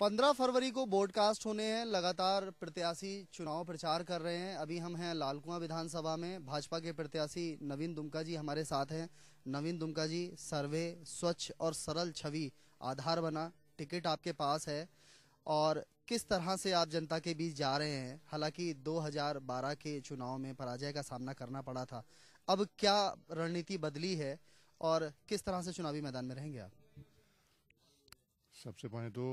पंद्रह फरवरी को बोर्डकास्ट होने हैं लगातार प्रत्याशी चुनाव प्रचार कर रहे हैं अभी हम हैं लालकुआं विधानसभा में भाजपा के प्रत्याशी नवीन दुमका जी हमारे साथ हैं नवीन दुमका जी सर्वे स्वच्छ और सरल छवि आधार बना टिकट आपके पास है और किस तरह से आप जनता के बीच जा रहे हैं हालांकि 2012 के चुनाव में पराजय का सामना करना पड़ा था अब क्या रणनीति बदली है और किस तरह से चुनावी मैदान में रहेंगे आप सबसे पहले तो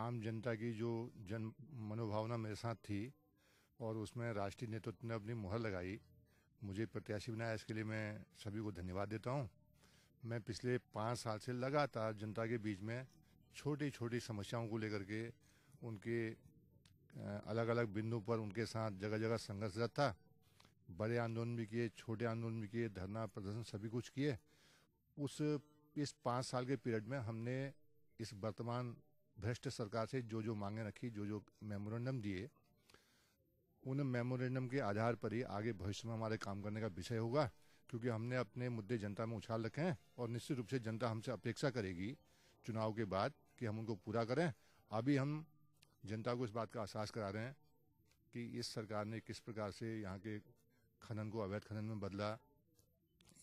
आम जनता की जो जन मनोभावना मेरे साथ थी और उसमें राष्ट्रीय नेतृत्व ने अपनी मुहर लगाई मुझे प्रत्याशी बनाया इसके लिए मैं सभी को धन्यवाद देता हूँ मैं पिछले पाँच साल से लगातार जनता के बीच में छोटी छोटी समस्याओं को लेकर के उनके अलग अलग बिंदु पर उनके साथ जगह जगह संघर्षरत था बड़े आंदोलन भी किए छोटे आंदोलन भी किए धरना प्रदर्शन सभी कुछ किए उस इस पाँच साल के पीरियड में हमने इस वर्तमान भ्रष्ट सरकार से जो जो मांगे रखी जो जो मेमोरेंडम दिए उन मेमोरेंडम के आधार पर ही आगे भविष्य में हमारे काम करने का विषय होगा क्योंकि हमने अपने मुद्दे जनता में उछाल रखे हैं और निश्चित रूप से जनता हमसे अपेक्षा करेगी चुनाव के बाद कि हम उनको पूरा करें अभी हम जनता को इस बात का एहसास करा रहे हैं कि इस सरकार ने किस प्रकार से यहाँ के खनन को अवैध खनन में बदला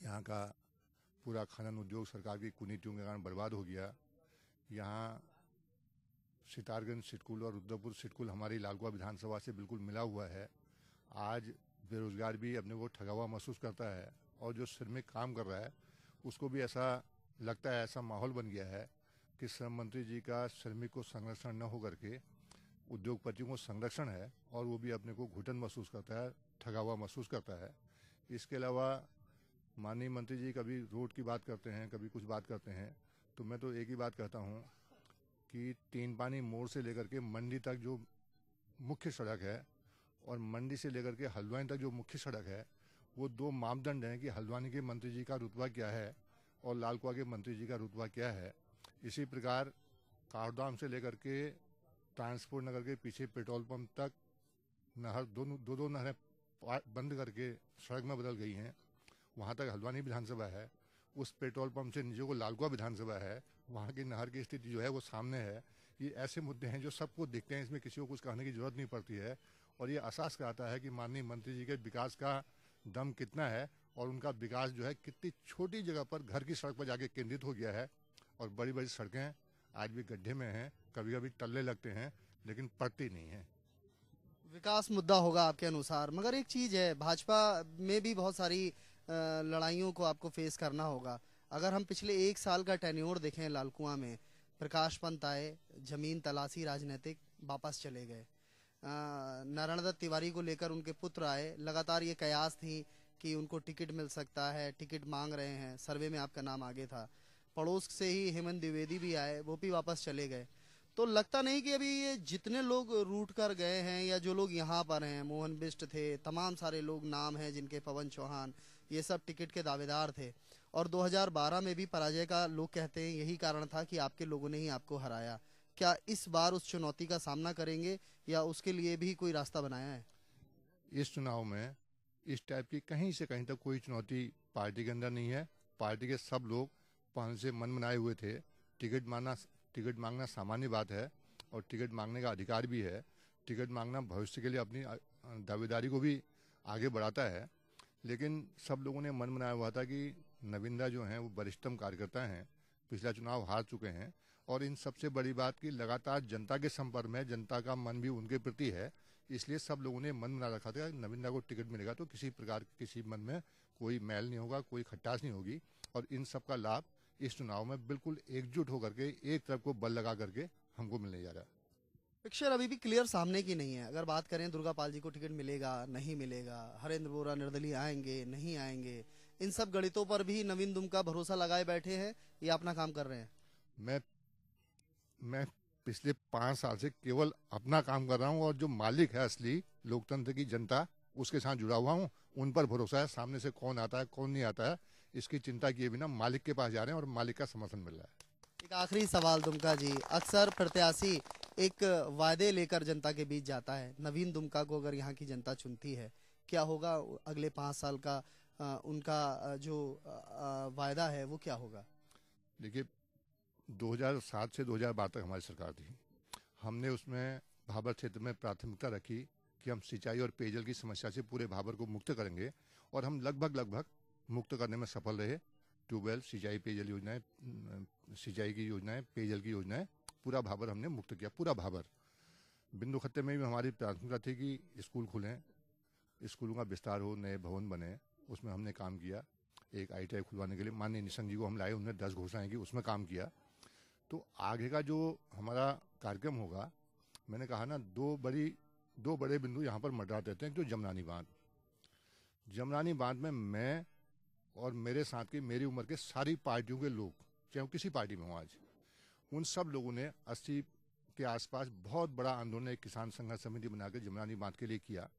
यहाँ का पूरा खनन उद्योग सरकार की कुनीतियों के कारण बर्बाद हो गया यहाँ सितारगंज सिटकुल और उद्धवपुर सिटकुल हमारी लालकुआ विधानसभा से बिल्कुल मिला हुआ है आज बेरोजगार भी अपने को ठगावा महसूस करता है और जो श्रमिक काम कर रहा है उसको भी ऐसा लगता है ऐसा माहौल बन गया है कि श्रम मंत्री जी का श्रमिक को संरक्षण न होकर के उद्योगपतियों को संरक्षण है और वो भी अपने को घुटन महसूस करता है ठगावा महसूस करता है इसके अलावा माननीय मंत्री जी कभी रोड की बात करते हैं कभी कुछ बात करते हैं तो मैं तो एक ही बात कहता हूँ कि तीन पानी मोड़ से लेकर के मंडी तक जो मुख्य सड़क है और मंडी से लेकर के हल्द्वानी तक जो मुख्य सड़क है वो दो मापदंड हैं कि हल्द्वानी के मंत्री जी का रुतबा क्या है और लालकुआ के मंत्री जी का रुतबा क्या है इसी प्रकार काठदाम से लेकर के ट्रांसपोर्ट नगर के पीछे पेट्रोल पंप तक नहर दोनों दो दो नहरें बंद करके सड़क में बदल गई हैं वहाँ तक हल्द्वानी विधानसभा है उस पेट्रोल पंप से नीचे को लालगुआ विधानसभा है वहाँ की नहर की स्थिति जो है वो सामने है ये ऐसे मुद्दे हैं जो सबको दिखते हैं इसमें किसी को कुछ कहने की जरूरत नहीं पड़ती है और ये एहसास कराता है कि माननीय मंत्री जी के विकास का दम कितना है और उनका विकास जो है कितनी छोटी जगह पर घर की सड़क पर जाके केंद्रित हो गया है और बड़ी बड़ी सड़कें आज भी गड्ढे में हैं कभी कभी टल्ले लगते हैं लेकिन पड़ती नहीं है विकास मुद्दा होगा आपके अनुसार मगर एक चीज है भाजपा में भी बहुत सारी लड़ाइयों को आपको फेस करना होगा अगर हम पिछले एक साल का टेन्योर देखें लाल में प्रकाश पंत आए जमीन तलाशी राजनीतिक वापस चले गए नारायण दत्त तिवारी को लेकर उनके पुत्र आए लगातार ये कयास थी कि उनको टिकट मिल सकता है टिकट मांग रहे हैं सर्वे में आपका नाम आगे था पड़ोस से ही हेमंत द्विवेदी भी आए वो भी वापस चले गए तो लगता नहीं कि अभी ये जितने लोग रूट कर गए हैं या जो लोग यहाँ पर हैं मोहन बिस्ट थे तमाम सारे लोग नाम हैं जिनके पवन चौहान ये सब टिकट के दावेदार थे और 2012 में भी पराजय का लोग कहते हैं यही कारण था कि आपके लोगों ने ही आपको हराया क्या इस बार उस चुनौती का सामना करेंगे या उसके लिए भी कोई रास्ता बनाया है इस चुनाव में इस टाइप की कहीं से कहीं तक कोई चुनौती पार्टी के अंदर नहीं है पार्टी के सब लोग पहले से मन बनाए हुए थे टिकट मांगना टिकट मांगना सामान्य बात है और टिकट मांगने का अधिकार भी है टिकट मांगना भविष्य के लिए अपनी दावेदारी को भी आगे बढ़ाता है लेकिन सब लोगों ने मन मनाया हुआ था कि नविंदा जो हैं वो वरिष्ठतम कार्यकर्ता हैं पिछला चुनाव हार चुके हैं और इन सबसे बड़ी बात की लगातार जनता के संपर्क में जनता का मन भी उनके प्रति है इसलिए सब लोगों ने मन बना रखा था नविंदा को टिकट मिलेगा तो किसी प्रकार किसी मन में कोई मैल नहीं होगा कोई खट्टास नहीं होगी और इन सब का लाभ इस चुनाव में बिल्कुल एकजुट होकर के एक तरफ को बल लगा करके हमको मिलने जा रहा है पिक्चर अभी भी क्लियर सामने की नहीं है अगर बात करें दुर्गा पाल जी को टिकट मिलेगा नहीं मिलेगा हरेंद्र बोरा निर्दलीय आएंगे नहीं आएंगे इन सब गणितों पर भी नवीन दुमका भरोसा लगाए बैठे हैं या अपना काम कर रहे हैं मैं मैं पिछले पांच साल से केवल अपना काम कर रहा हूँ और जो मालिक है असली लोकतंत्र की जनता उसके साथ जुड़ा हुआ हूँ उन पर भरोसा है सामने से कौन आता है कौन नहीं आता है इसकी चिंता किए बिना मालिक के पास जा रहे हैं और मालिक का समर्थन मिल रहा है एक आखिरी सवाल दुमका जी अक्सर प्रत्याशी एक वादे लेकर जनता के बीच जाता है नवीन दुमका को अगर यहाँ की जनता चुनती है क्या होगा अगले पाँच साल का आ, उनका जो वायदा है वो क्या होगा देखिए 2007 से 2012 तक हमारी सरकार थी हमने उसमें भाबर क्षेत्र में प्राथमिकता रखी कि हम सिंचाई और पेयजल की समस्या से पूरे भाबर को मुक्त करेंगे और हम लगभग लगभग मुक्त करने में सफल रहे ट्यूबवेल सिंचाई पेयजल योजनाएं सिंचाई की योजनाएं पेयजल की योजनाएं पूरा भाबर हमने मुक्त किया पूरा भाबर बिंदु खत्ते में भी हमारी प्राथमिकता थी कि स्कूल खुलें स्कूलों का विस्तार हो नए भवन बने उसमें हमने काम किया एक आईटीआई खुलवाने के लिए माननीय निशंक जी को हम लाए उन्होंने दस घोषणाएं की उसमें काम किया तो आगे का जो हमारा कार्यक्रम होगा मैंने कहा ना दो बड़ी दो बड़े बिंदु यहाँ पर मडरा देते हैं जो जमनानी बांध जमनानी बांध में मैं और मेरे साथ की मेरी उम्र के सारी पार्टियों के लोग चाहे वो किसी पार्टी में हों आज उन सब लोगों ने अस्सी के आसपास बहुत बड़ा आंदोलन एक किसान संघर्ष समिति बनाकर जमुनानी बांध के लिए किया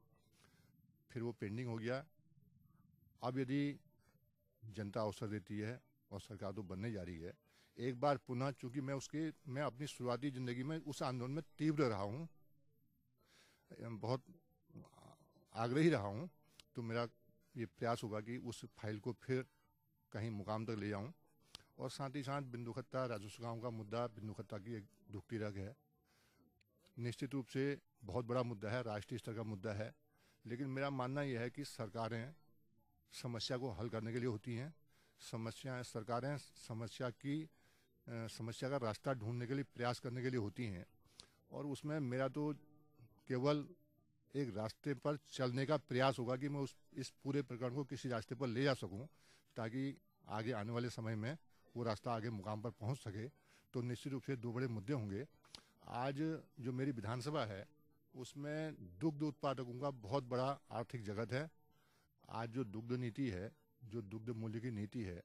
फिर वो पेंडिंग हो गया अब यदि जनता अवसर देती है और सरकार तो बनने जा रही है एक बार पुनः चूंकि मैं उसके मैं अपनी शुरुआती जिंदगी में उस आंदोलन में तीव्र रहा हूँ बहुत आग्रही रहा हूँ तो मेरा ये प्रयास होगा कि उस फाइल को फिर कहीं मुकाम तक ले जाऊँ और साथ ही साथ बिंदु खत्ता राजस्व गांव का मुद्दा बिंदु खत्ता की एक दुखती रग है निश्चित रूप से बहुत बड़ा मुद्दा है राष्ट्रीय स्तर का मुद्दा है लेकिन मेरा मानना यह है कि सरकारें समस्या को हल करने के लिए होती हैं समस्याएं सरकारें समस्या की समस्या का रास्ता ढूंढने के लिए प्रयास करने के लिए होती हैं और उसमें मेरा तो केवल एक रास्ते पर चलने का प्रयास होगा कि मैं उस इस पूरे प्रकरण को किसी रास्ते पर ले जा सकूं ताकि आगे आने वाले समय में वो रास्ता आगे मुकाम पर पहुंच सके तो निश्चित रूप से दो बड़े मुद्दे होंगे आज जो मेरी विधानसभा है उसमें दुग्ध उत्पादकों का बहुत बड़ा आर्थिक जगत है आज जो दुग्ध नीति है जो दुग्ध मूल्य की नीति है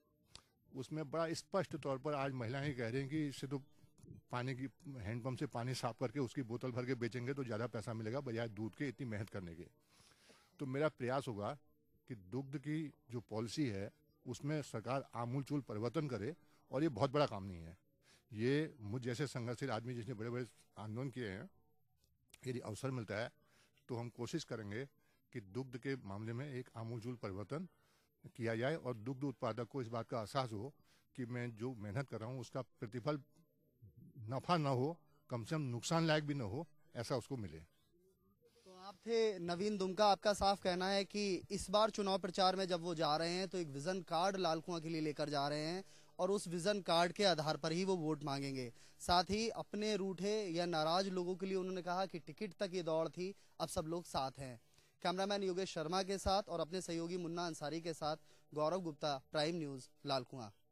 उसमें बड़ा स्पष्ट तौर पर आज महिलाएं कह रही हैं कि इससे तो पानी की हैंडपम्प से पानी साफ करके उसकी बोतल भर के बेचेंगे तो ज़्यादा पैसा मिलेगा बजाय दूध के इतनी मेहनत करने के तो मेरा प्रयास होगा कि दुग्ध की जो पॉलिसी है उसमें सरकार आमूलचूल परिवर्तन करे और ये बहुत बड़ा काम नहीं है ये मुझ जैसे संघर्षशील आदमी जिसने बड़े बड़े आंदोलन किए हैं यदि अवसर मिलता है तो हम कोशिश करेंगे कि दुग्ध के मामले में एक आमूलचूल परिवर्तन किया जाए और दुग्ध उत्पादक को इस बात का एहसास हो कि मैं जो मेहनत कर रहा हूँ उसका प्रतिफल नफा ना हो कम से कम नुकसान लायक भी ना हो ऐसा उसको मिले थे नवीन दुमका आपका साफ कहना है कि इस बार चुनाव प्रचार में जब वो जा रहे हैं तो एक विजन कार्ड लाल कुआं के लिए लेकर जा रहे हैं और उस विजन कार्ड के आधार पर ही वो वोट मांगेंगे साथ ही अपने रूठे या नाराज लोगों के लिए उन्होंने कहा कि टिकट तक ये दौड़ थी अब सब लोग साथ हैं कैमरामैन योगेश शर्मा के साथ और अपने सहयोगी मुन्ना अंसारी के साथ गौरव गुप्ता प्राइम न्यूज लाल